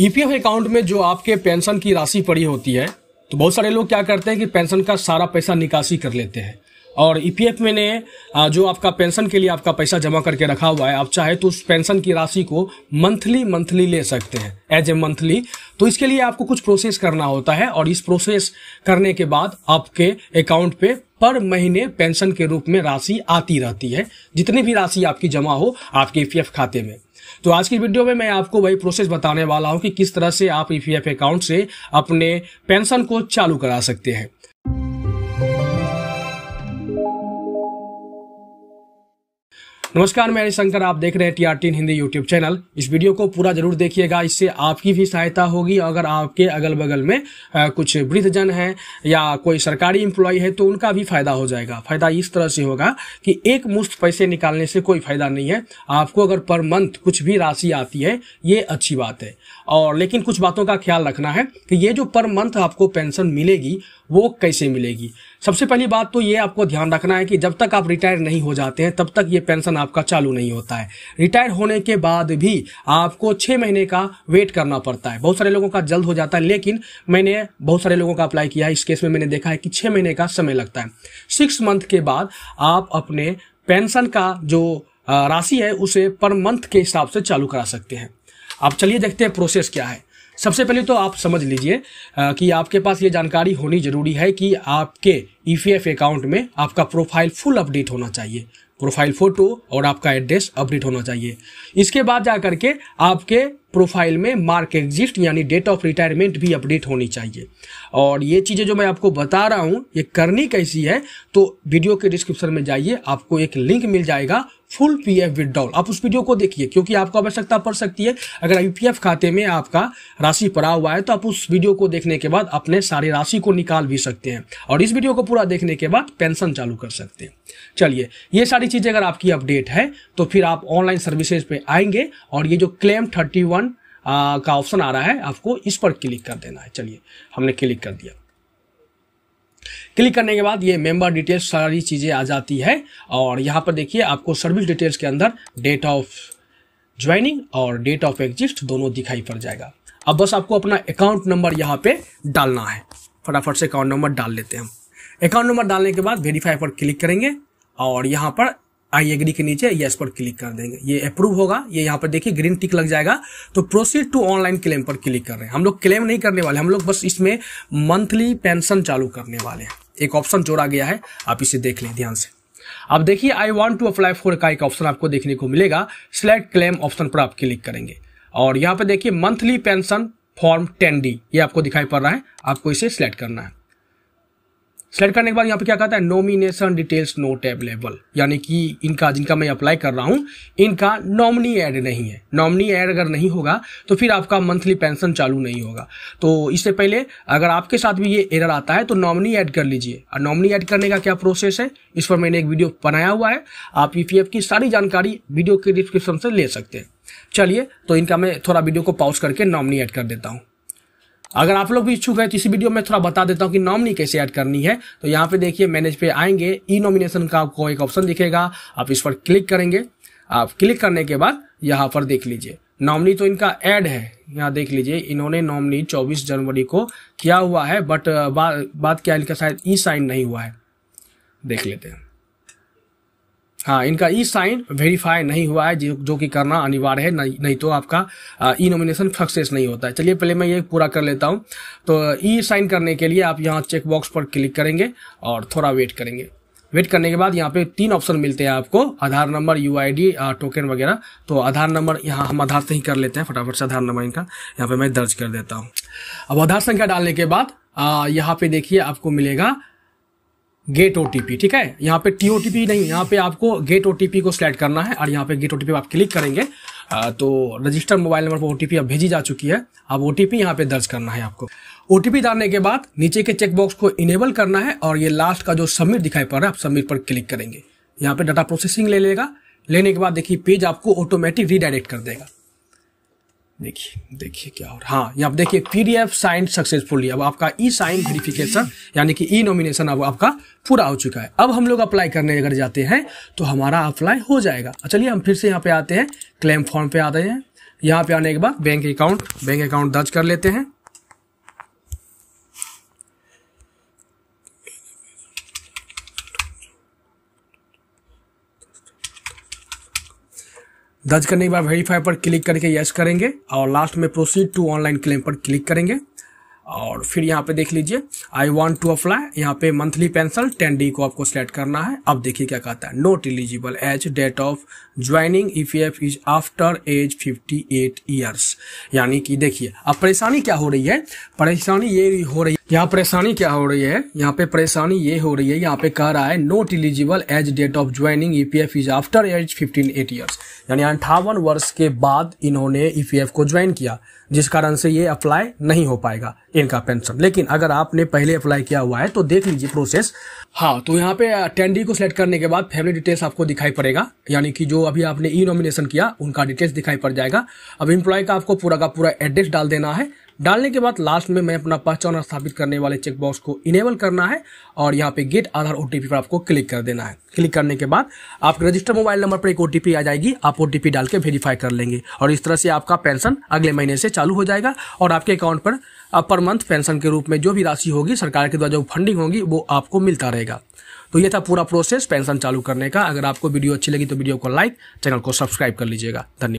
EPF account में जो आपके पेंशन की राशि पड़ी होती है तो बहुत सारे लोग क्या करते हैं कि पेंशन का सारा पैसा निकासी कर लेते हैं और ई e में ने जो आपका पेंशन के लिए आपका पैसा जमा करके रखा हुआ है आप चाहे तो उस पेंशन की राशि को मंथली मंथली ले सकते हैं एज ए मंथली तो इसके लिए आपको कुछ प्रोसेस करना होता है और इस प्रोसेस करने के बाद आपके अकाउंट पे पर महीने पेंशन के रूप में राशि आती रहती है जितनी भी राशि आपकी जमा हो आपके ई e खाते में तो आज की वीडियो में मैं आपको वही प्रोसेस बताने वाला हूं कि किस तरह से आप ई e अकाउंट से अपने पेंशन को चालू करा सकते हैं नमस्कार मैं हरिशंकर आप देख रहे हैं टीआरटीन हिंदी यूट्यूब चैनल इस वीडियो को पूरा जरूर देखिएगा इससे आपकी भी सहायता होगी अगर आपके अगल बगल में कुछ वृद्धजन हैं या कोई सरकारी इंप्लॉय है तो उनका भी फायदा हो जाएगा फायदा इस तरह से होगा कि एक मुश्त पैसे निकालने से कोई फायदा नहीं है आपको अगर पर मंथ कुछ भी राशि आती है ये अच्छी बात है और लेकिन कुछ बातों का ख्याल रखना है कि ये जो पर मंथ आपको पेंशन मिलेगी वो कैसे मिलेगी सबसे पहली बात तो ये आपको ध्यान रखना है कि जब तक आप रिटायर नहीं हो जाते हैं तब तक ये पेंशन आपका चालू नहीं होता है रिटायर होने के बाद भी आपको छः महीने का वेट करना पड़ता है बहुत सारे लोगों का जल्द हो जाता है लेकिन मैंने बहुत सारे लोगों का अप्लाई किया है इस केस में मैंने देखा है कि छः महीने का समय लगता है सिक्स मंथ के बाद आप अपने पेंशन का जो राशि है उसे पर मंथ के हिसाब से चालू करा सकते हैं आप चलिए देखते हैं प्रोसेस क्या है सबसे पहले तो आप समझ लीजिए कि आपके पास ये जानकारी होनी जरूरी है कि आपके ईपीएफ e अकाउंट में आपका प्रोफाइल फुल अपडेट होना चाहिए प्रोफाइल फोटो और आपका एड्रेस अपडेट होना चाहिए इसके बाद जा करके आपके प्रोफाइल में मार्क एग्जिस्ट यानी डेट ऑफ रिटायरमेंट भी अपडेट होनी चाहिए और ये चीज़ें जो मैं आपको बता रहा हूँ ये करनी कैसी है तो वीडियो के डिस्क्रिप्शन में जाइए आपको एक लिंक मिल जाएगा फुल पी एफ विदड्रॉल आप उस वीडियो को देखिए क्योंकि आपको आवश्यकता पड़ सकती है अगर यू खाते में आपका राशि पड़ा हुआ है तो आप उस वीडियो को देखने के बाद अपने सारी राशि को निकाल भी सकते हैं और इस वीडियो को पूरा पूरा देखने के बाद पेंशन चालू कर सकते हैं चलिए ये सारी चीज़ें अगर आपकी अपडेट है तो फिर आप ऑनलाइन सर्विसेज पे आएंगे और ये जो क्लेम थर्टी वन का ऑप्शन आ रहा है आपको इस पर क्लिक कर देना है चलिए हमने क्लिक कर दिया क्लिक करने के बाद ये मेंबर डिटेल्स सारी चीज़ें आ जाती है और यहाँ पर देखिए आपको सर्विस डिटेल्स के अंदर डेट ऑफ ज्वाइनिंग और डेट ऑफ एग्जिस्ट दोनों दिखाई पड़ जाएगा अब बस आपको अपना अकाउंट नंबर यहाँ पे डालना है फटाफट से अकाउंट नंबर डाल लेते हैं हम अकाउंट नंबर डालने के बाद वेरीफाई पर क्लिक करेंगे और यहाँ पर आई एग्री के नीचे यस पर क्लिक कर देंगे ये अप्रूव होगा ये यहाँ पर देखिए ग्रीन टिक लग जाएगा तो प्रोसीड टू ऑनलाइन क्लेम पर क्लिक कर रहे हैं हम लोग क्लेम नहीं करने वाले हम लोग बस इसमें मंथली पेंशन चालू करने वाले हैं एक ऑप्शन जोड़ा गया है आप इसे देख लें ध्यान से अब देखिए I want to apply for का एक ऑप्शन आपको देखने को मिलेगा सिलेक्ट क्लेम ऑप्शन पर आप क्लिक करेंगे और यहाँ पर देखिए monthly pension form ten D ये आपको दिखाई पड़ रहा है आपको इसे सिलेक्ट करना है सेलेक्ट करने के बाद यहाँ पे क्या कहता है नॉमिनेशन डिटेल्स नोट अवेलेबल यानी कि इनका जिनका मैं अप्लाई कर रहा हूँ इनका नॉमनी ऐड नहीं है नॉमनी ऐड अगर नहीं होगा तो फिर आपका मंथली पेंशन चालू नहीं होगा तो इससे पहले अगर आपके साथ भी ये एरर आता है तो नॉमनी ऐड कर लीजिए और नॉमनी ऐड करने का क्या प्रोसेस है इस पर मैंने एक वीडियो बनाया हुआ है आप ई e की सारी जानकारी वीडियो के डिस्क्रिप्शन से ले सकते हैं चलिए तो इनका मैं थोड़ा वीडियो को पॉज करके नॉमनी ऐड कर देता हूँ अगर आप लोग भी इच्छुक हैं तो इसी वीडियो में थोड़ा बता देता हूँ कि नॉमिनी कैसे ऐड करनी है तो यहां पे देखिए मैनेज पे आएंगे ई नॉमिनेशन का आपको एक ऑप्शन दिखेगा आप इस पर क्लिक करेंगे आप क्लिक करने के बाद यहां पर देख लीजिए नॉमनी तो इनका ऐड है यहां देख लीजिए इन्होंने नॉमनी 24 जनवरी को किया हुआ है बट बा, बात क्या इनका शायद ई साइन नहीं हुआ है देख लेते हैं हाँ इनका ई साइन वेरीफाई नहीं हुआ है जो, जो कि करना अनिवार्य है नहीं, नहीं तो आपका ई नॉमिनेशन सक्सेस नहीं होता है चलिए पहले मैं ये पूरा कर लेता हूँ तो ई साइन करने के लिए आप यहाँ चेकबॉक्स पर क्लिक करेंगे और थोड़ा वेट करेंगे वेट करने के बाद यहाँ पे तीन ऑप्शन मिलते हैं आपको आधार नंबर यू टोकन वगैरह तो आधार नंबर यहाँ हम आधार से ही कर लेते हैं फटाफट से आधार नंबर इनका यहाँ पे मैं दर्ज कर देता हूँ अब आधार संख्या डालने के बाद यहाँ पे देखिए आपको मिलेगा गेट ओ ठीक है यहाँ पे टी ओ नहीं यहाँ पे आपको गेट ओ को सिलेक्ट करना है और यहाँ पे गेट ओ पे आप क्लिक करेंगे तो रजिस्टर मोबाइल नंबर पर ओ अब भेजी जा चुकी है अब ओ टी यहाँ पे दर्ज करना है आपको ओ डालने के बाद नीचे के चेकबॉक्स को इनेबल करना है और ये लास्ट का जो सबमिट दिखाई पड़ रहा है आप सबमिट पर क्लिक करेंगे यहाँ पे डाटा प्रोसेसिंग ले लेगा लेने के बाद देखिए पेज आपको ऑटोमेटिक रीडायरेक्ट कर देगा देखिए देखिए क्या और हाँ हाँ यहाँ देखिए पीडीएफ साइन सक्सेसफुली अब आपका ई साइन वेरिफिकेशन यानी कि ई नॉमिनेशन अब आपका पूरा हो चुका है अब हम लोग अप्लाई करने अगर जाते हैं तो हमारा अप्लाई हो जाएगा अच्छा, चलिए हम फिर से यहाँ पे आते हैं क्लेम फॉर्म पे आते हैं यहाँ पे आने के बाद बैंक अकाउंट बैंक अकाउंट दर्ज कर लेते हैं दर्ज करने के बाद वेरीफाई पर क्लिक करके यस करेंगे और लास्ट में प्रोसीड टू ऑनलाइन क्लेम पर क्लिक करेंगे और फिर यहाँ पे देख लीजिए आई वॉन्ट टू अप्लाई यहाँ पे मंथली पेंशन टेन डी को आपको सेलेक्ट करना है अब देखिए क्या कहता है not eligible as date of joining E P F is after age 58 years यानी कि देखिए अब परेशानी क्या हो रही है परेशानी ये हो रही है यहाँ परेशानी क्या हो रही है यहाँ पे परेशानी ये हो रही है यहाँ पे कह रहा है not eligible as date of joining EPF is after age fifteen eight years यानी अंठावन वर्ष के बाद इन्होंने ईपीएफ e को ज्वाइन किया जिस कारण से ये अप्लाई नहीं हो पाएगा इनका पेंशन लेकिन अगर आपने पहले अप्लाई किया हुआ है तो देख लीजिए प्रोसेस हाँ तो यहाँ पे अटेंडी को सिलेक्ट करने के बाद फैमिली डिटेल्स आपको दिखाई पड़ेगा यानी कि जो अभी आपने ई नॉमिनेशन किया उनका डिटेल्स दिखाई पड़ जाएगा अब इम्प्लॉय का आपको पूरा का पूरा एड्रेस डाल देना है डालने के बाद लास्ट में मैं अपना पहचान स्थापित करने वाले चेकबॉक्स को इनेबल करना है और यहाँ पे गेट आधार ओ पर आपको क्लिक कर देना है क्लिक करने के बाद आपके रजिस्टर मोबाइल नंबर पर एक ओ आ जाएगी आप ओ डाल के वेरीफाई कर लेंगे और इस तरह से आपका पेंशन अगले महीने से चालू हो जाएगा और आपके अकाउंट पर पर मंथ पेंशन के रूप में जो भी राशि होगी सरकार के द्वारा जो फंडिंग होगी वो आपको मिलता रहेगा तो ये था पूरा प्रोसेस पेंशन चालू करने का अगर आपको वीडियो अच्छी लगी तो वीडियो को लाइक चैनल को सब्सक्राइब कर लीजिएगा धन्यवाद